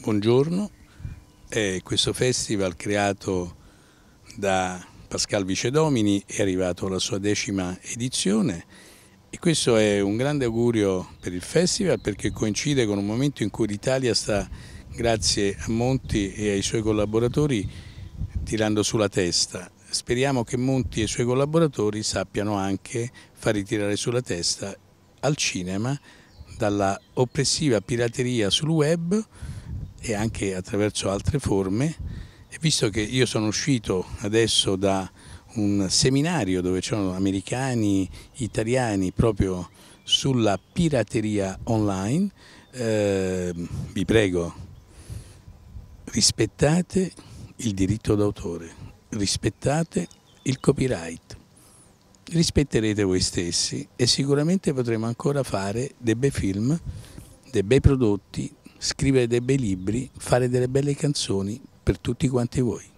Buongiorno, eh, questo festival creato da Pascal Vicedomini è arrivato alla sua decima edizione e questo è un grande augurio per il festival perché coincide con un momento in cui l'Italia sta, grazie a Monti e ai suoi collaboratori, tirando sulla testa speriamo che Monti e i suoi collaboratori sappiano anche far ritirare sulla testa al cinema dalla oppressiva pirateria sul web e anche attraverso altre forme e visto che io sono uscito adesso da un seminario dove c'erano americani, italiani proprio sulla pirateria online, eh, vi prego rispettate il diritto d'autore rispettate il copyright, rispetterete voi stessi e sicuramente potremo ancora fare dei bei film, dei bei prodotti, scrivere dei bei libri, fare delle belle canzoni per tutti quanti voi.